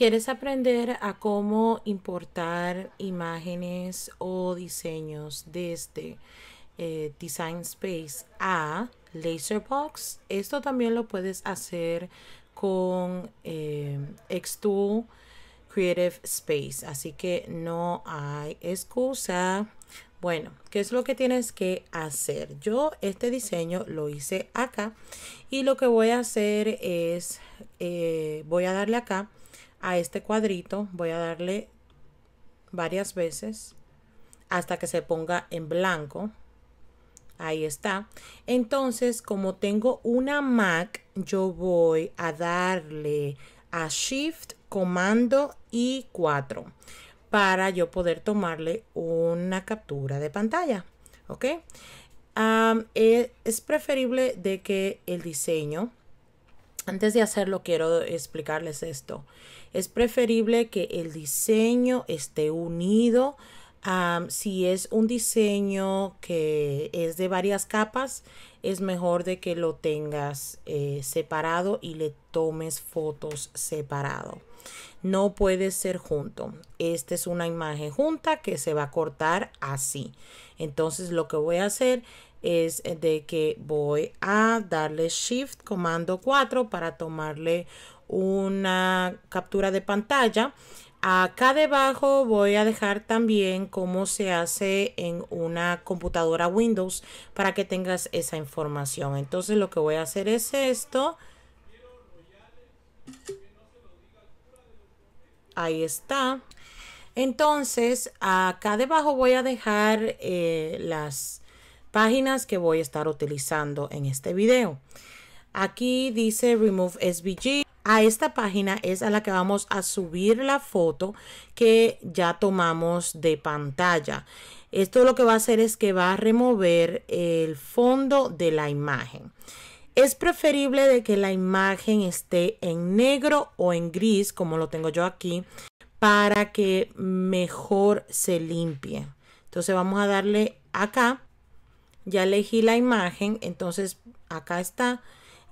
¿Quieres aprender a cómo importar imágenes o diseños desde eh, Design Space a Laserbox? Esto también lo puedes hacer con eh, Xtool Creative Space. Así que no hay excusa. Bueno, ¿qué es lo que tienes que hacer? Yo este diseño lo hice acá y lo que voy a hacer es, eh, voy a darle acá a este cuadrito voy a darle varias veces hasta que se ponga en blanco. Ahí está. Entonces, como tengo una Mac, yo voy a darle a Shift, Comando y 4 para yo poder tomarle una captura de pantalla. ¿Ok? Ah, eh, es preferible de que el diseño antes de hacerlo quiero explicarles esto. Es preferible que el diseño esté unido si es un diseño que es de varias capas, es mejor de que lo tengas eh, separado y le tomes fotos separado. No puede ser junto. Esta es una imagen junta que se va a cortar así. Entonces lo que voy a hacer es de que voy a darle shift comando 4 para tomarle una captura de pantalla Acá debajo voy a dejar también cómo se hace en una computadora Windows para que tengas esa información. Entonces lo que voy a hacer es esto. Ahí está. Entonces acá debajo voy a dejar eh, las páginas que voy a estar utilizando en este video. Aquí dice Remove SVG a esta página es a la que vamos a subir la foto que ya tomamos de pantalla. Esto lo que va a hacer es que va a remover el fondo de la imagen. Es preferible de que la imagen esté en negro o en gris, como lo tengo yo aquí, para que mejor se limpie. Entonces vamos a darle acá. Ya elegí la imagen, entonces acá está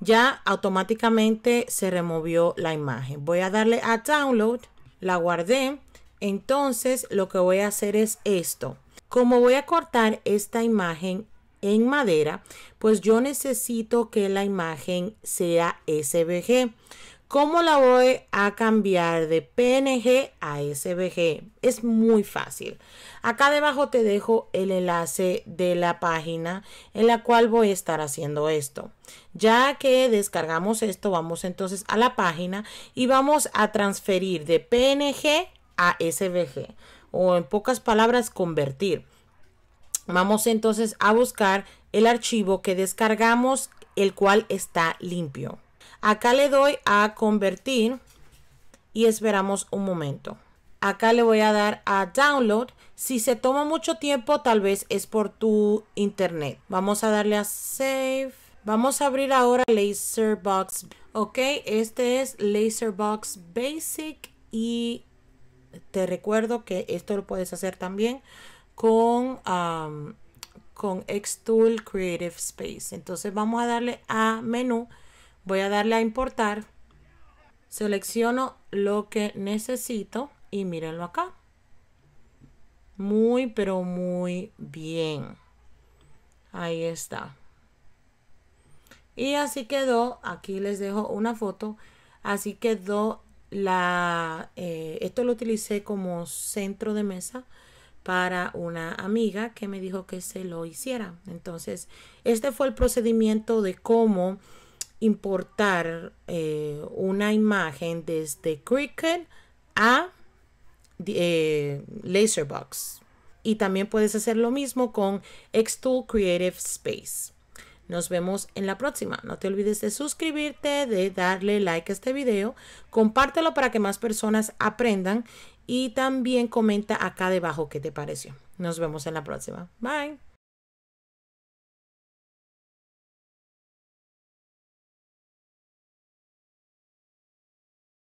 ya automáticamente se removió la imagen. Voy a darle a download, la guardé. Entonces lo que voy a hacer es esto. Como voy a cortar esta imagen en madera, pues yo necesito que la imagen sea SVG. ¿Cómo la voy a cambiar de PNG a SVG? Es muy fácil. Acá debajo te dejo el enlace de la página en la cual voy a estar haciendo esto. Ya que descargamos esto, vamos entonces a la página y vamos a transferir de PNG a SVG. O en pocas palabras, convertir. Vamos entonces a buscar el archivo que descargamos, el cual está limpio. Acá le doy a convertir y esperamos un momento. Acá le voy a dar a download. Si se toma mucho tiempo, tal vez es por tu internet. Vamos a darle a save. Vamos a abrir ahora Laserbox. Ok, este es Laserbox Basic y te recuerdo que esto lo puedes hacer también con, um, con Xtool Creative Space. Entonces vamos a darle a menú Voy a darle a importar. Selecciono lo que necesito y mírenlo acá. Muy, pero muy bien. Ahí está. Y así quedó, aquí les dejo una foto, así quedó la, eh, esto lo utilicé como centro de mesa para una amiga que me dijo que se lo hiciera. Entonces, este fue el procedimiento de cómo importar eh, una imagen desde Cricut a eh, Laserbox. Y también puedes hacer lo mismo con Xtool Creative Space. Nos vemos en la próxima. No te olvides de suscribirte, de darle like a este video, compártelo para que más personas aprendan y también comenta acá debajo qué te pareció. Nos vemos en la próxima. Bye.